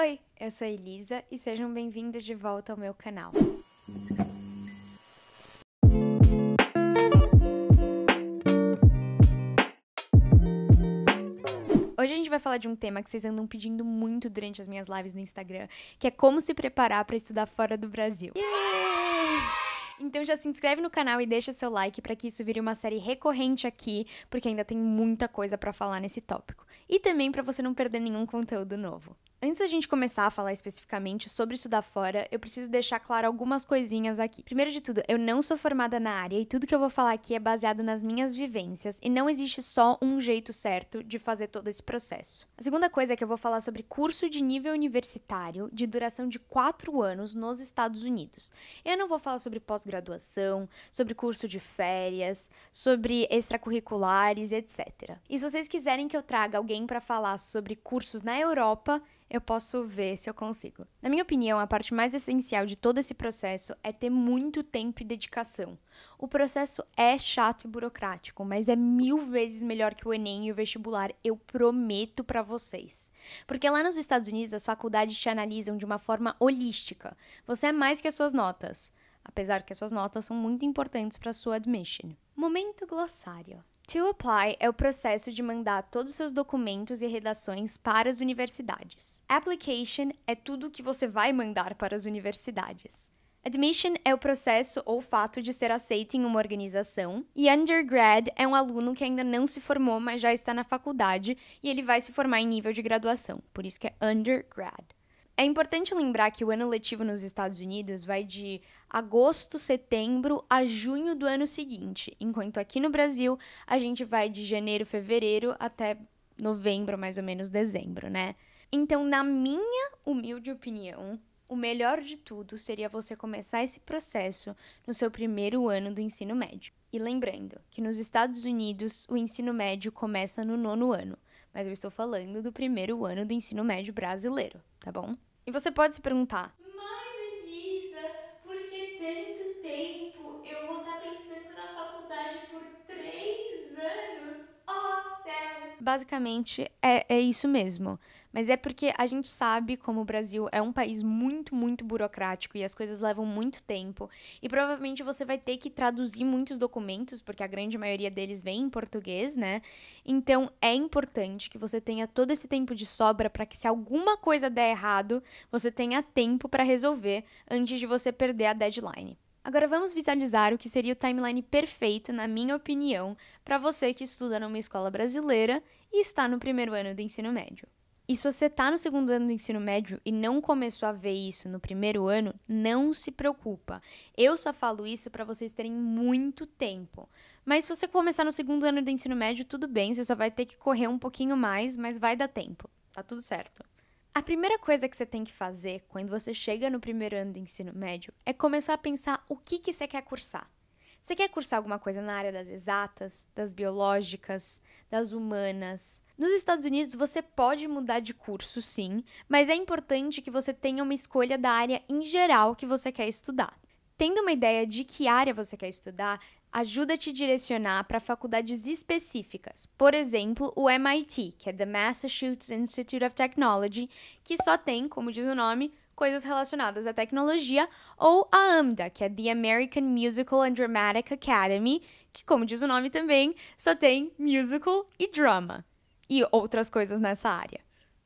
Oi, eu sou Elisa e sejam bem-vindos de volta ao meu canal. Hoje a gente vai falar de um tema que vocês andam pedindo muito durante as minhas lives no Instagram, que é como se preparar para estudar fora do Brasil. Yeah! Então já se inscreve no canal e deixa seu like para que isso vire uma série recorrente aqui, porque ainda tem muita coisa para falar nesse tópico. E também para você não perder nenhum conteúdo novo. Antes da gente começar a falar especificamente sobre estudar fora, eu preciso deixar claro algumas coisinhas aqui. Primeiro de tudo, eu não sou formada na área e tudo que eu vou falar aqui é baseado nas minhas vivências e não existe só um jeito certo de fazer todo esse processo. A segunda coisa é que eu vou falar sobre curso de nível universitário de duração de 4 anos nos Estados Unidos. Eu não vou falar sobre pós-graduação, sobre curso de férias, sobre extracurriculares, etc. E se vocês quiserem que eu traga alguém para falar sobre cursos na Europa, eu posso ver se eu consigo. Na minha opinião, a parte mais essencial de todo esse processo é ter muito tempo e dedicação. O processo é chato e burocrático, mas é mil vezes melhor que o Enem e o vestibular, eu prometo para vocês. Porque lá nos Estados Unidos as faculdades te analisam de uma forma holística. Você é mais que as suas notas, apesar que as suas notas são muito importantes para sua admission. Momento glossário. To apply é o processo de mandar todos os seus documentos e redações para as universidades. Application é tudo o que você vai mandar para as universidades. Admission é o processo ou fato de ser aceito em uma organização, e undergrad é um aluno que ainda não se formou, mas já está na faculdade e ele vai se formar em nível de graduação, por isso que é undergrad. É importante lembrar que o ano letivo nos Estados Unidos vai de agosto, setembro a junho do ano seguinte, enquanto aqui no Brasil a gente vai de janeiro, fevereiro até novembro, mais ou menos dezembro, né? Então, na minha humilde opinião, o melhor de tudo seria você começar esse processo no seu primeiro ano do ensino médio. E lembrando que nos Estados Unidos o ensino médio começa no nono ano, mas eu estou falando do primeiro ano do ensino médio brasileiro, tá bom? E você pode se perguntar: Mas Elisa, por que tanto basicamente é, é isso mesmo. Mas é porque a gente sabe como o Brasil é um país muito, muito burocrático e as coisas levam muito tempo. E provavelmente você vai ter que traduzir muitos documentos, porque a grande maioria deles vem em português, né? Então é importante que você tenha todo esse tempo de sobra para que se alguma coisa der errado, você tenha tempo para resolver antes de você perder a deadline. Agora vamos visualizar o que seria o timeline perfeito, na minha opinião, para você que estuda numa escola brasileira e está no primeiro ano do ensino médio. E se você está no segundo ano do ensino médio e não começou a ver isso no primeiro ano, não se preocupa. Eu só falo isso para vocês terem muito tempo. Mas se você começar no segundo ano do ensino médio, tudo bem, você só vai ter que correr um pouquinho mais, mas vai dar tempo. Tá tudo certo. A primeira coisa que você tem que fazer quando você chega no primeiro ano do ensino médio é começar a pensar o que, que você quer cursar. Você quer cursar alguma coisa na área das exatas, das biológicas, das humanas? Nos Estados Unidos você pode mudar de curso, sim, mas é importante que você tenha uma escolha da área em geral que você quer estudar. Tendo uma ideia de que área você quer estudar, ajuda a te direcionar para faculdades específicas, por exemplo, o MIT, que é the Massachusetts Institute of Technology, que só tem, como diz o nome, coisas relacionadas à tecnologia, ou a AMDA, que é the American Musical and Dramatic Academy, que, como diz o nome também, só tem musical e drama, e outras coisas nessa área.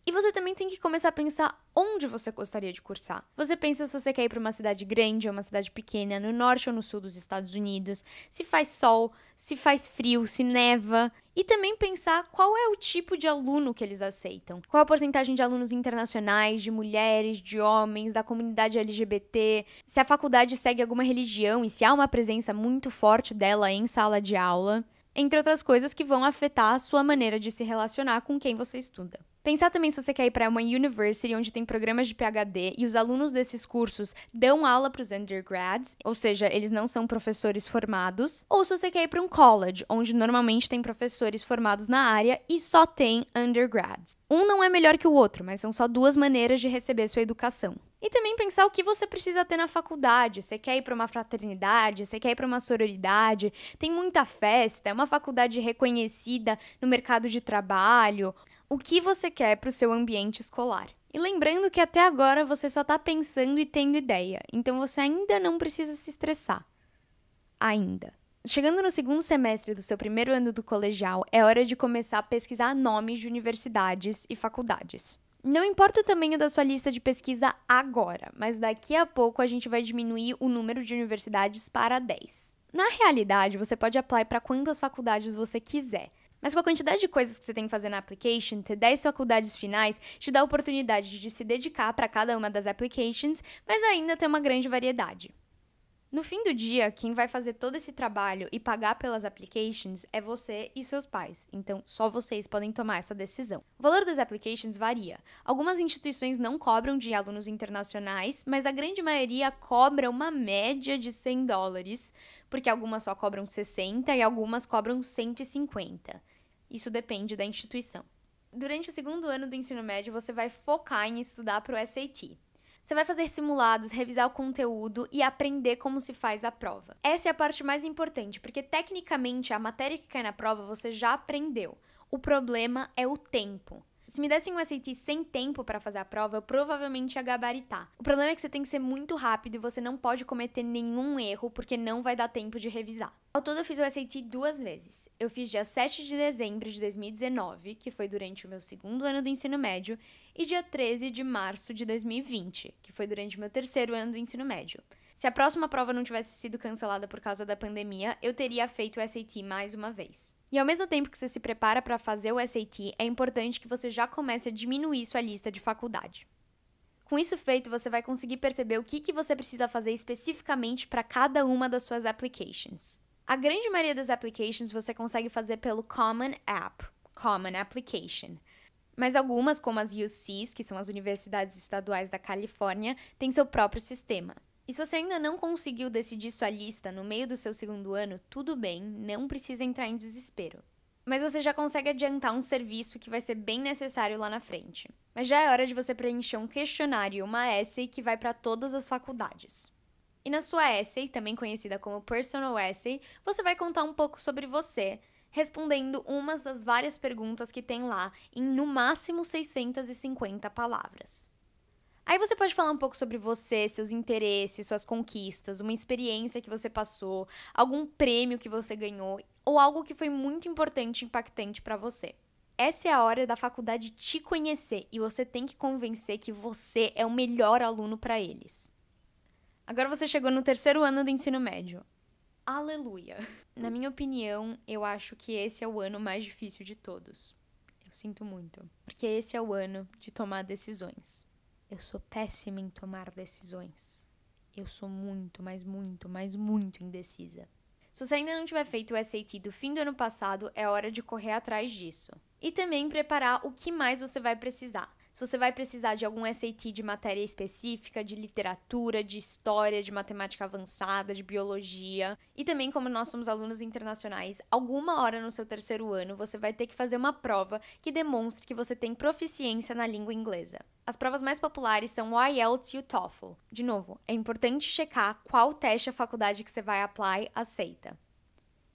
E você também tem que começar a pensar onde você gostaria de cursar. Você pensa se você quer ir para uma cidade grande ou uma cidade pequena, no norte ou no sul dos Estados Unidos, se faz sol, se faz frio, se neva. E também pensar qual é o tipo de aluno que eles aceitam. Qual a porcentagem de alunos internacionais, de mulheres, de homens, da comunidade LGBT, se a faculdade segue alguma religião e se há uma presença muito forte dela em sala de aula. Entre outras coisas que vão afetar a sua maneira de se relacionar com quem você estuda. Pensar também se você quer ir para uma university onde tem programas de PhD e os alunos desses cursos dão aula para os undergrads, ou seja, eles não são professores formados, ou se você quer ir para um college, onde normalmente tem professores formados na área e só tem undergrads. Um não é melhor que o outro, mas são só duas maneiras de receber sua educação. E também pensar o que você precisa ter na faculdade. Você quer ir para uma fraternidade, você quer ir para uma sororidade, tem muita festa, é uma faculdade reconhecida no mercado de trabalho o que você quer para o seu ambiente escolar. E lembrando que até agora você só está pensando e tendo ideia, então você ainda não precisa se estressar. Ainda. Chegando no segundo semestre do seu primeiro ano do colegial, é hora de começar a pesquisar nomes de universidades e faculdades. Não importa o tamanho da sua lista de pesquisa agora, mas daqui a pouco a gente vai diminuir o número de universidades para 10. Na realidade, você pode aplicar para quantas faculdades você quiser, mas com a quantidade de coisas que você tem que fazer na application, ter 10 faculdades finais te dá a oportunidade de se dedicar para cada uma das applications, mas ainda ter uma grande variedade. No fim do dia, quem vai fazer todo esse trabalho e pagar pelas applications é você e seus pais, então só vocês podem tomar essa decisão. O valor das applications varia. Algumas instituições não cobram de alunos internacionais, mas a grande maioria cobra uma média de 100 dólares, porque algumas só cobram 60 e algumas cobram 150. Isso depende da instituição. Durante o segundo ano do ensino médio, você vai focar em estudar para o SAT. Você vai fazer simulados, revisar o conteúdo e aprender como se faz a prova. Essa é a parte mais importante, porque tecnicamente a matéria que cai na prova você já aprendeu. O problema é o tempo. Se me dessem um SAT sem tempo para fazer a prova, eu provavelmente ia gabaritar. O problema é que você tem que ser muito rápido e você não pode cometer nenhum erro, porque não vai dar tempo de revisar. Ao todo, eu fiz o SAT duas vezes. Eu fiz dia 7 de dezembro de 2019, que foi durante o meu segundo ano do ensino médio, e dia 13 de março de 2020, que foi durante o meu terceiro ano do ensino médio. Se a próxima prova não tivesse sido cancelada por causa da pandemia, eu teria feito o SAT mais uma vez. E ao mesmo tempo que você se prepara para fazer o SAT, é importante que você já comece a diminuir sua lista de faculdade. Com isso feito, você vai conseguir perceber o que, que você precisa fazer especificamente para cada uma das suas applications. A grande maioria das applications você consegue fazer pelo Common App, Common Application. Mas algumas, como as UCs, que são as universidades estaduais da Califórnia, têm seu próprio sistema. E se você ainda não conseguiu decidir sua lista no meio do seu segundo ano, tudo bem, não precisa entrar em desespero. Mas você já consegue adiantar um serviço que vai ser bem necessário lá na frente. Mas já é hora de você preencher um questionário e uma essay que vai para todas as faculdades. E na sua essay, também conhecida como personal essay, você vai contar um pouco sobre você, respondendo umas das várias perguntas que tem lá em no máximo 650 palavras. Aí você pode falar um pouco sobre você, seus interesses, suas conquistas, uma experiência que você passou, algum prêmio que você ganhou ou algo que foi muito importante e impactante para você. Essa é a hora da faculdade te conhecer e você tem que convencer que você é o melhor aluno para eles. Agora você chegou no terceiro ano do ensino médio. Aleluia! Na minha opinião, eu acho que esse é o ano mais difícil de todos. Eu sinto muito, porque esse é o ano de tomar decisões. Eu sou péssima em tomar decisões. Eu sou muito, mas muito, mas muito indecisa. Se você ainda não tiver feito o SAT do fim do ano passado, é hora de correr atrás disso. E também preparar o que mais você vai precisar se você vai precisar de algum SAT de matéria específica, de literatura, de história, de matemática avançada, de biologia. E também, como nós somos alunos internacionais, alguma hora no seu terceiro ano você vai ter que fazer uma prova que demonstre que você tem proficiência na língua inglesa. As provas mais populares são o IELTS e o TOEFL. De novo, é importante checar qual teste a faculdade que você vai apply aceita.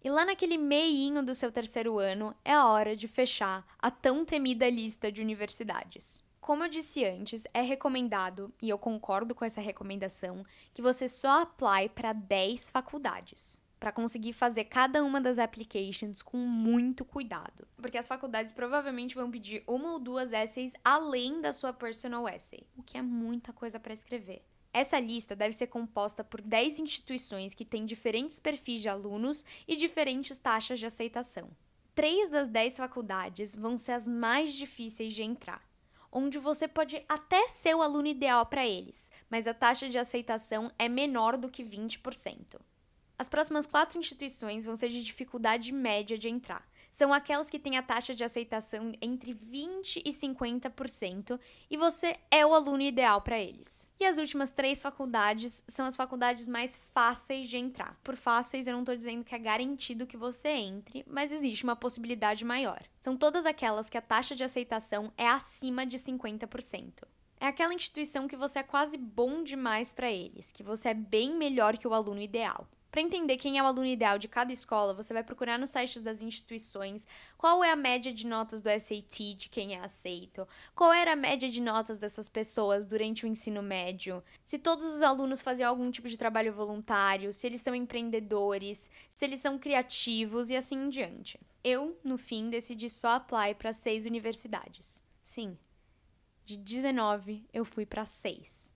E lá naquele meiinho do seu terceiro ano é a hora de fechar a tão temida lista de universidades. Como eu disse antes, é recomendado, e eu concordo com essa recomendação, que você só apply para 10 faculdades para conseguir fazer cada uma das applications com muito cuidado, porque as faculdades provavelmente vão pedir uma ou duas essays além da sua personal essay, o que é muita coisa para escrever. Essa lista deve ser composta por 10 instituições que têm diferentes perfis de alunos e diferentes taxas de aceitação. Três das 10 faculdades vão ser as mais difíceis de entrar, onde você pode até ser o aluno ideal para eles, mas a taxa de aceitação é menor do que 20%. As próximas quatro instituições vão ser de dificuldade média de entrar, são aquelas que têm a taxa de aceitação entre 20 e 50% e você é o aluno ideal para eles. E as últimas três faculdades são as faculdades mais fáceis de entrar. Por fáceis, eu não estou dizendo que é garantido que você entre, mas existe uma possibilidade maior. São todas aquelas que a taxa de aceitação é acima de 50%. É aquela instituição que você é quase bom demais para eles, que você é bem melhor que o aluno ideal. Para entender quem é o aluno ideal de cada escola, você vai procurar nos sites das instituições qual é a média de notas do SAT de quem é aceito, qual era a média de notas dessas pessoas durante o ensino médio, se todos os alunos faziam algum tipo de trabalho voluntário, se eles são empreendedores, se eles são criativos e assim em diante. Eu, no fim, decidi só apply para seis universidades. Sim, de 19 eu fui para seis.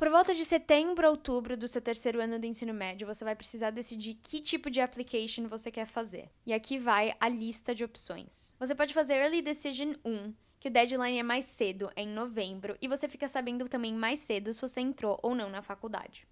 Por volta de setembro a outubro do seu terceiro ano do ensino médio, você vai precisar decidir que tipo de application você quer fazer. E aqui vai a lista de opções. Você pode fazer Early Decision 1, que o deadline é mais cedo, é em novembro, e você fica sabendo também mais cedo se você entrou ou não na faculdade.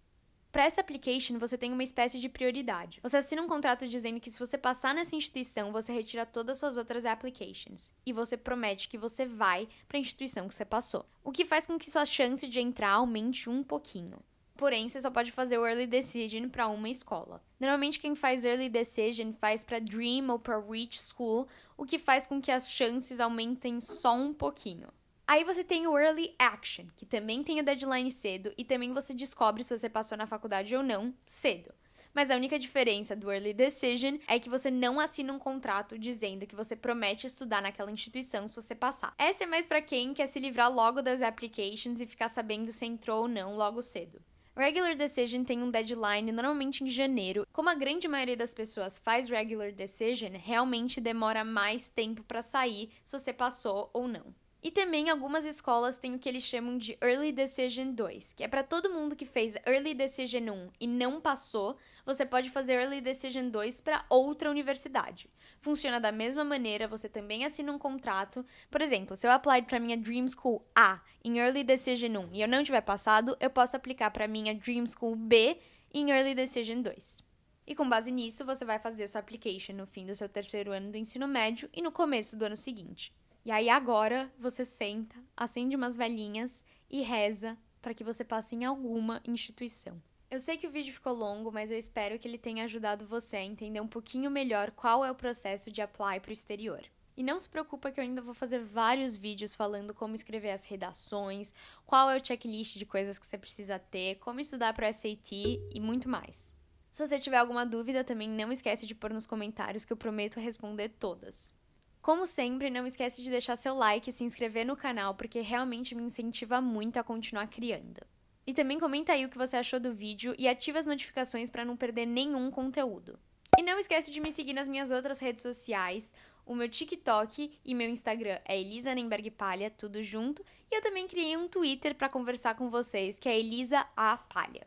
Para essa Application, você tem uma espécie de prioridade. Você assina um contrato dizendo que se você passar nessa instituição, você retira todas as suas outras applications. E você promete que você vai para a instituição que você passou. O que faz com que sua chance de entrar aumente um pouquinho. Porém, você só pode fazer o Early Decision para uma escola. Normalmente, quem faz Early Decision faz para Dream ou para Reach School, o que faz com que as chances aumentem só um pouquinho. Aí você tem o early action, que também tem o deadline cedo e também você descobre se você passou na faculdade ou não cedo. Mas a única diferença do early decision é que você não assina um contrato dizendo que você promete estudar naquela instituição se você passar. Essa é mais para quem quer se livrar logo das applications e ficar sabendo se entrou ou não logo cedo. Regular Decision tem um deadline normalmente em janeiro. Como a grande maioria das pessoas faz Regular Decision, realmente demora mais tempo para sair se você passou ou não. E também algumas escolas têm o que eles chamam de Early Decision 2, que é para todo mundo que fez Early Decision 1 e não passou, você pode fazer Early Decision 2 para outra universidade. Funciona da mesma maneira, você também assina um contrato. Por exemplo, se eu applied para minha Dream School A em Early Decision 1 e eu não tiver passado, eu posso aplicar para minha Dream School B em Early Decision 2. E com base nisso, você vai fazer sua application no fim do seu terceiro ano do ensino médio e no começo do ano seguinte. E aí agora você senta, acende umas velhinhas e reza para que você passe em alguma instituição. Eu sei que o vídeo ficou longo, mas eu espero que ele tenha ajudado você a entender um pouquinho melhor qual é o processo de apply para o exterior. E não se preocupa que eu ainda vou fazer vários vídeos falando como escrever as redações, qual é o checklist de coisas que você precisa ter, como estudar para o SAT e muito mais. Se você tiver alguma dúvida, também não esquece de pôr nos comentários que eu prometo responder todas. Como sempre, não esquece de deixar seu like e se inscrever no canal, porque realmente me incentiva muito a continuar criando. E também comenta aí o que você achou do vídeo e ativa as notificações para não perder nenhum conteúdo. E não esquece de me seguir nas minhas outras redes sociais. O meu TikTok e meu Instagram é Elisa Nemberg Palha, tudo junto. E eu também criei um Twitter para conversar com vocês, que é Elisa A Palha.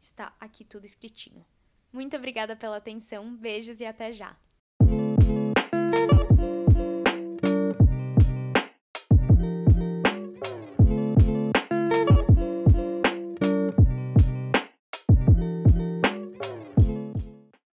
Está aqui tudo escritinho. Muito obrigada pela atenção, beijos e até já!